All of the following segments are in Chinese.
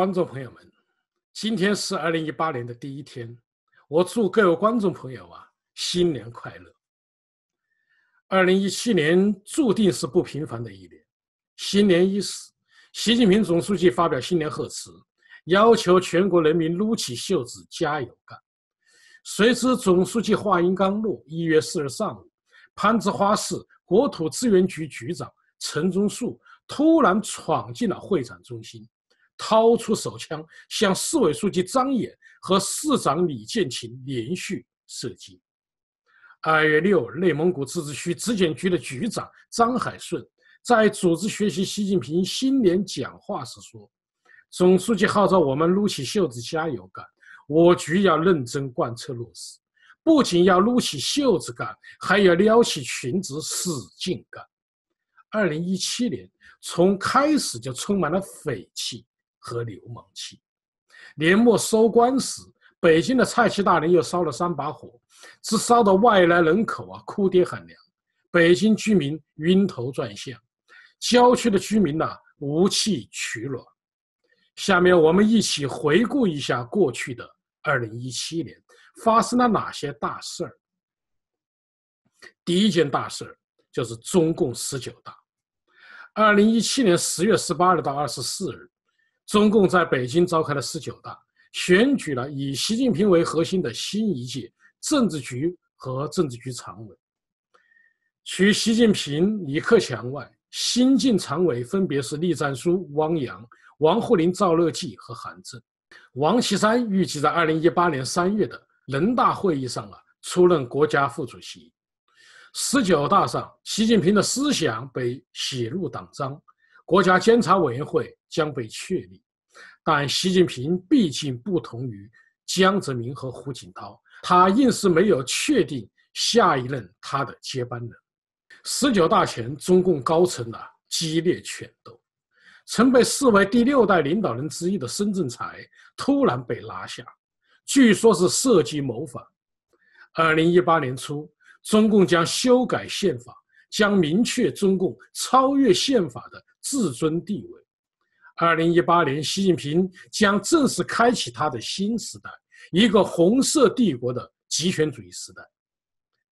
观众朋友们，今天是二零一八年的第一天，我祝各位观众朋友啊新年快乐。二零一七年注定是不平凡的一年。新年伊始，习近平总书记发表新年贺词，要求全国人民撸起袖子加油干。谁知总书记话音刚落，一月四日上午，攀枝花市国土资源局局长陈忠树突然闯进了会展中心。掏出手枪，向市委书记张野和市长李建勤连续射击。二月六，内蒙古自治区质检局的局长张海顺在组织学习习近平新年讲话时说：“总书记号召我们撸起袖子加油干，我局要认真贯彻落实，不仅要撸起袖子干，还要撩起裙子使劲干。”二零一七年从开始就充满了匪气。和流氓气，年末收官时，北京的菜奇大人又烧了三把火，只烧得外来人口啊哭爹喊娘，北京居民晕头转向，郊区的居民呐无气取暖。下面我们一起回顾一下过去的二零一七年发生了哪些大事儿。第一件大事儿就是中共十九大，二零一七年十月十八日到二十四日。中共在北京召开了十九大，选举了以习近平为核心的新一届政治局和政治局常委。除习近平、李克强外，新进常委分别是栗战书、汪洋、王沪宁、赵乐际和韩正。王岐山预计在二零一八年三月的人大会议上啊，出任国家副主席。十九大上，习近平的思想被写入党章。国家监察委员会。将被确立，但习近平毕竟不同于江泽民和胡锦涛，他硬是没有确定下一任他的接班人。十九大前，中共高层啊激烈犬斗，曾被视为第六代领导人之一的孙政才突然被拉下，据说是设计谋反。二零一八年初，中共将修改宪法，将明确中共超越宪法的至尊地位。二零一八年，习近平将正式开启他的新时代，一个红色帝国的极权主义时代。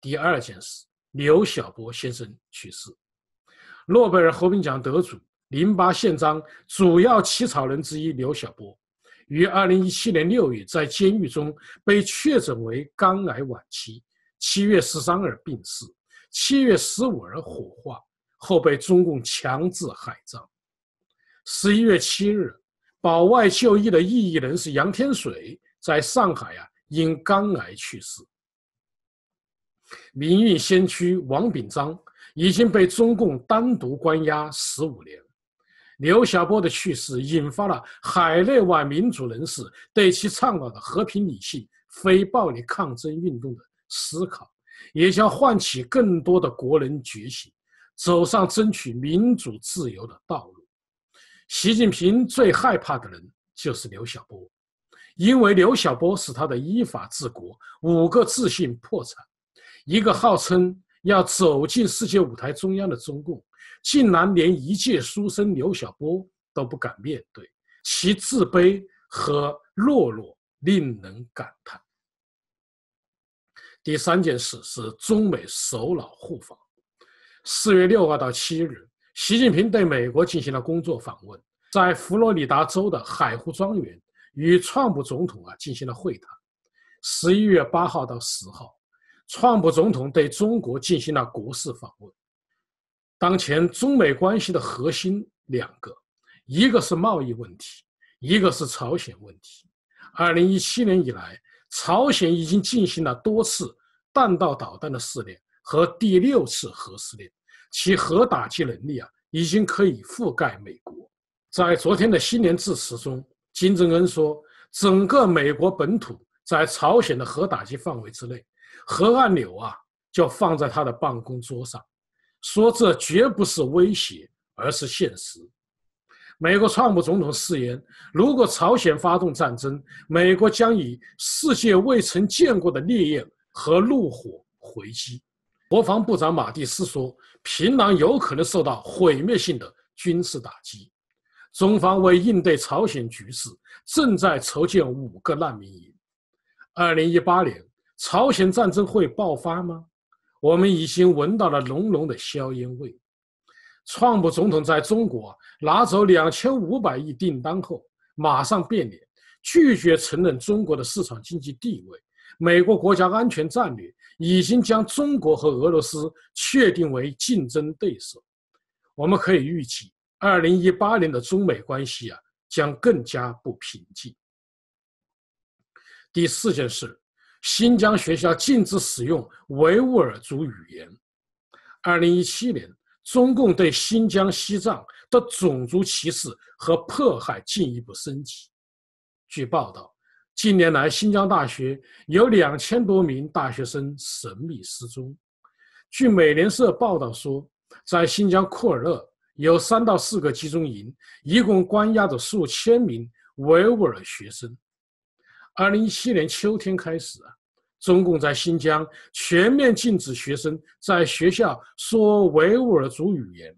第二件事，刘晓波先生去世。诺贝尔和平奖得主、《零八宪章》主要起草人之一刘晓波，于二零一七年六月在监狱中被确诊为肝癌晚期，七月十三日病逝，七月十五日火化后被中共强制海葬。十一月七日，保外就医的异议人士杨天水在上海啊因肝癌去世。民运先驱王炳章已经被中共单独关押十五年。刘晓波的去世引发了海内外民主人士对其倡导的和平理性、非暴力抗争运动的思考，也将唤起更多的国人觉醒，走上争取民主自由的道路。习近平最害怕的人就是刘晓波，因为刘晓波使他的依法治国五个自信破产。一个号称要走进世界舞台中央的中共，竟然连一介书生刘晓波都不敢面对，其自卑和懦弱令人感叹。第三件事是中美首脑互访，四月六号到七日。习近平对美国进行了工作访问，在佛罗里达州的海湖庄园与川普总统啊进行了会谈。十一月八号到十号，川普总统对中国进行了国事访问。当前中美关系的核心两个，一个是贸易问题，一个是朝鲜问题。二零一七年以来，朝鲜已经进行了多次弹道导弹的试炼和第六次核试炼。其核打击能力啊，已经可以覆盖美国。在昨天的新年致辞中，金正恩说：“整个美国本土在朝鲜的核打击范围之内，核按钮啊就放在他的办公桌上。”说这绝不是威胁，而是现实。美国川普总统誓言，如果朝鲜发动战争，美国将以世界未曾见过的烈焰和怒火回击。国防部长马蒂斯说：“平壤有可能受到毁灭性的军事打击。”中方为应对朝鲜局势，正在筹建五个难民营。二零一八年，朝鲜战争会爆发吗？我们已经闻到了浓浓的硝烟味。创普总统在中国拿走两千五百亿订单后，马上变脸，拒绝承认中国的市场经济地位。美国国家安全战略已经将中国和俄罗斯确定为竞争对手，我们可以预计，二零一八年的中美关系啊将更加不平静。第四件事，新疆学校禁止使用维吾尔族语言。二零一七年，中共对新疆、西藏的种族歧视和迫害进一步升级。据报道。近年来，新疆大学有两千多名大学生神秘失踪。据美联社报道说，在新疆库尔勒有三到四个集中营，一共关押着数千名维吾尔学生。二零一七年秋天开始，啊，中共在新疆全面禁止学生在学校说维吾尔族语言，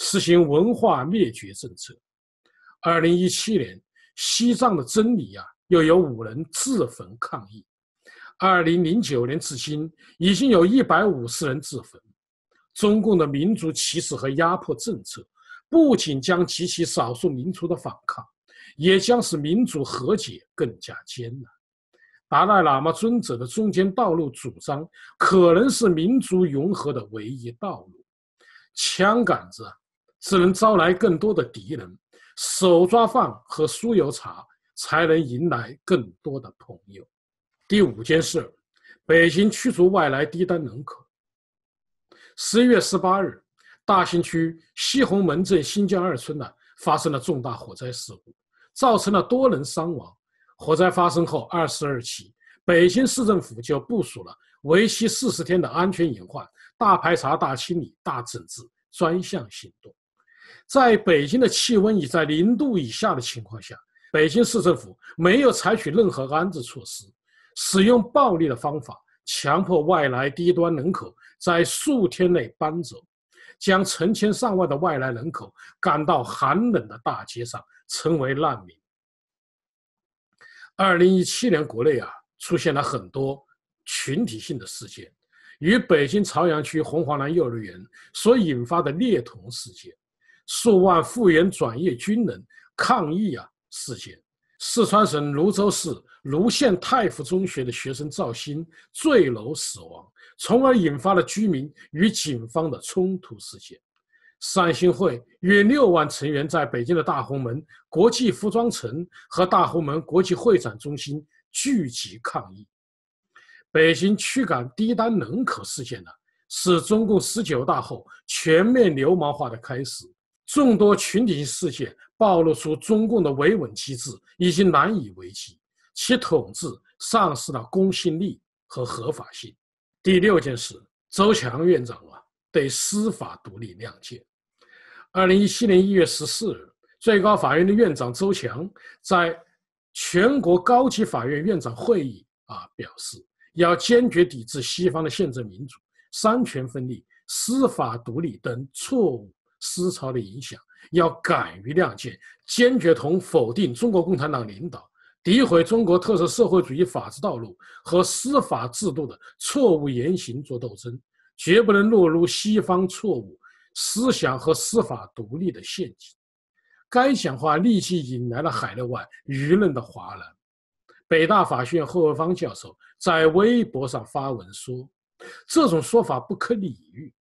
实行文化灭绝政策。二零一七年，西藏的真理呀！又有五人自焚抗议。二零零九年至今，已经有一百五十人自焚。中共的民族歧视和压迫政策，不仅将激起少数民族的反抗，也将使民族和解更加艰难。达赖喇嘛尊者的中间道路主张，可能是民族融合的唯一道路。枪杆子只能招来更多的敌人，手抓饭和酥油茶。才能迎来更多的朋友。第五件事，北京驱逐外来低端人口。十一月十八日，大兴区西红门镇新疆二村呢发生了重大火灾事故，造成了多人伤亡。火灾发生后二十二起，北京市政府就部署了为期四十天的安全隐患大排查、大清理、大整治专项行动。在北京的气温已在零度以下的情况下。北京市政府没有采取任何安置措施，使用暴力的方法强迫外来低端人口在数天内搬走，将成千上万的外来人口赶到寒冷的大街上，成为难民。二零一七年，国内啊出现了很多群体性的事件，与北京朝阳区红黄蓝幼儿园所引发的虐童事件，数万复员转业军人抗议啊。事件：四川省泸州市泸县太湖中学的学生赵鑫坠楼死亡，从而引发了居民与警方的冲突事件。善心会约六万成员在北京的大红门国际服装城和大红门国际会展中心聚集抗议。北京驱赶低端人口事件呢，是中共十九大后全面流氓化的开始。众多群体性事件暴露出中共的维稳机制已经难以为继，其统治丧失了公信力和合法性。第六件事，周强院长啊，对司法独立亮剑。二零一七年一月十四日，最高法院的院长周强在全国高级法院院长会议啊表示，要坚决抵制西方的宪政民主、三权分立、司法独立等错误。思潮的影响，要敢于亮剑，坚决同否定中国共产党领导、诋毁中国特色社会主义法治道路和司法制度的错误言行作斗争，绝不能落入西方错误思想和司法独立的陷阱。该讲话立即引来了海内外舆论的哗然。北大法学院贺卫芳教授在微博上发文说：“这种说法不可理喻。”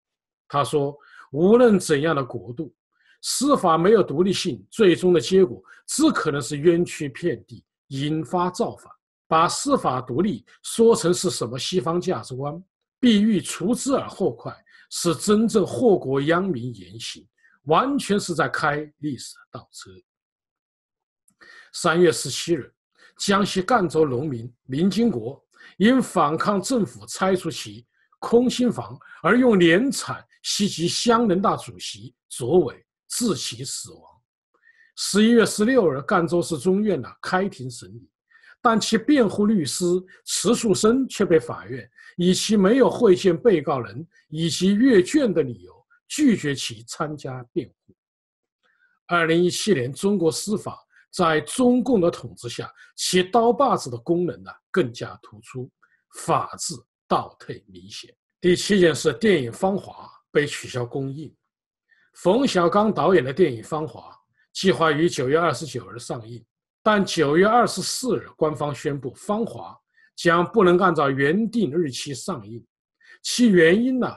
他说。无论怎样的国度，司法没有独立性，最终的结果只可能是冤屈遍地，引发造反。把司法独立说成是什么西方价值观，必欲除之而后快，是真正祸国殃民言行，完全是在开历史倒车。三月十七日，江西赣州农民林金国因反抗政府拆除其空心房而用连铲。西击乡人大主席卓伟致其死亡。十一月十六日，赣州市中院呢开庭审理，但其辩护律师迟树生却被法院以其没有会见被告人以及阅卷的理由，拒绝其参加辩护。二零一七年，中国司法在中共的统治下，其刀把子的功能呢更加突出，法治倒退明显。第七件是电影《芳华》。被取消公映。冯小刚导演的电影《芳华》计划于九月二十九日上映，但九月二十四日官方宣布，《芳华》将不能按照原定日期上映。其原因呢，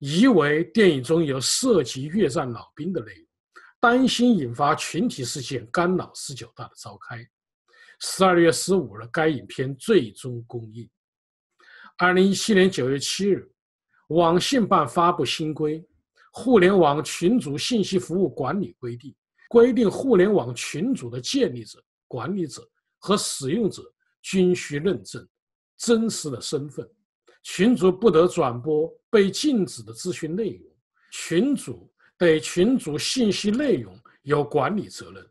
疑为电影中有涉及越战老兵的内容，担心引发群体事件，干扰十九大的召开。十二月十五日，该影片最终公映。二零一七年九月七日。网信办发布新规，《互联网群组信息服务管理规定》，规定互联网群组的建立者、管理者和使用者均需认证真实的身份，群组不得转播被禁止的资讯内容，群组对群组信息内容有管理责任，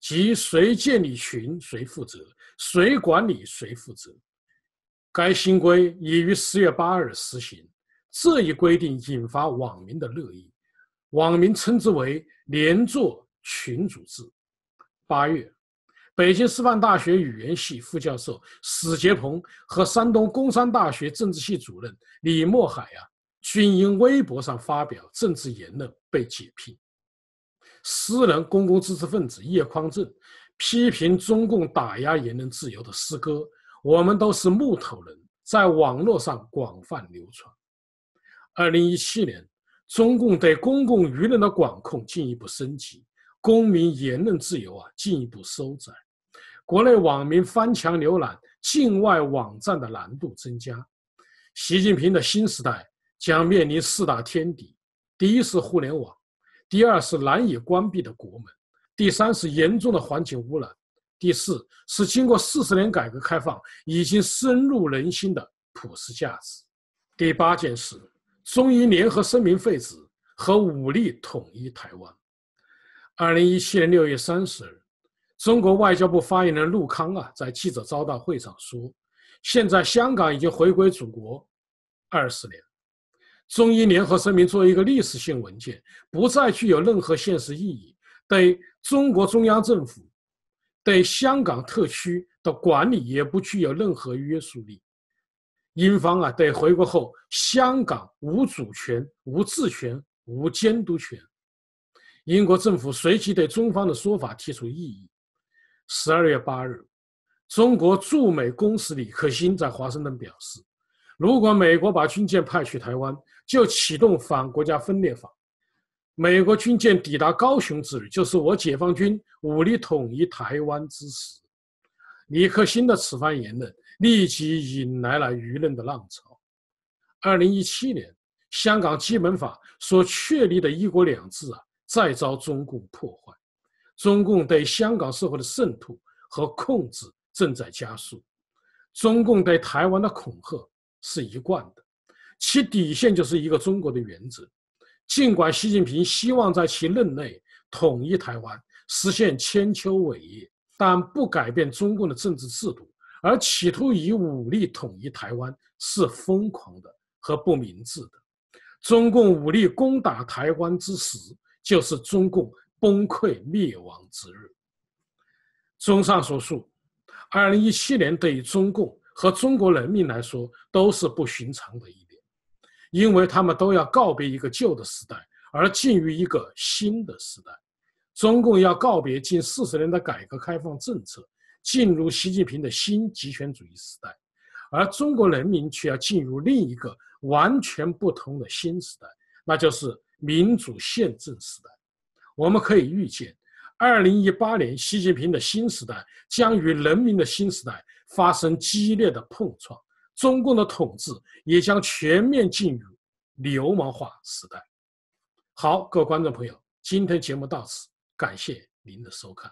即谁建立群谁负责，谁管理谁负责。该新规已于十月八日实行。这一规定引发网民的热议，网民称之为“连坐群组制”。八月，北京师范大学语言系副教授史杰鹏和山东工商大学政治系主任李默海呀，均因微博上发表政治言论被解聘。诗人、公共知识分子叶匡正批评中共打压言论自由的诗歌《我们都是木头人》在网络上广泛流传。二零一七年，中共对公共舆论的管控进一步升级，公民言论自由啊进一步收窄，国内网民翻墙浏览境外网站的难度增加。习近平的新时代将面临四大天敌：第一是互联网，第二是难以关闭的国门，第三是严重的环境污染，第四是经过四十年改革开放已经深入人心的普世价值。第八件事。中英联合声明废止和武力统一台湾。二零一七年六月三十日，中国外交部发言人陆康啊，在记者招待会上说：“现在香港已经回归祖国二十年，中英联合声明作为一个历史性文件，不再具有任何现实意义，对中国中央政府对香港特区的管理也不具有任何约束力。”英方啊，对回国后香港无主权、无治权、无监督权，英国政府随即对中方的说法提出异议。十二月八日，中国驻美公使李克兴在华盛顿表示：“如果美国把军舰派去台湾，就启动反国家分裂法。美国军舰抵达高雄之日，就是我解放军武力统一台湾之时。”李克兴的此番言论。立即引来了舆论的浪潮。二零一七年，香港基本法所确立的一国两制啊，再遭中共破坏。中共对香港社会的渗透和控制正在加速。中共对台湾的恐吓是一贯的，其底线就是一个中国的原则。尽管习近平希望在其任内统一台湾，实现千秋伟业，但不改变中共的政治制度。而企图以武力统一台湾是疯狂的和不明智的。中共武力攻打台湾之时，就是中共崩溃灭亡之日。综上所述，二零一七年对于中共和中国人民来说都是不寻常的一年，因为他们都要告别一个旧的时代，而进入一个新的时代。中共要告别近四十年的改革开放政策。进入习近平的新极权主义时代，而中国人民却要进入另一个完全不同的新时代，那就是民主宪政时代。我们可以预见，二零一八年习近平的新时代将与人民的新时代发生激烈的碰撞，中共的统治也将全面进入流氓化时代。好，各位观众朋友，今天节目到此，感谢您的收看。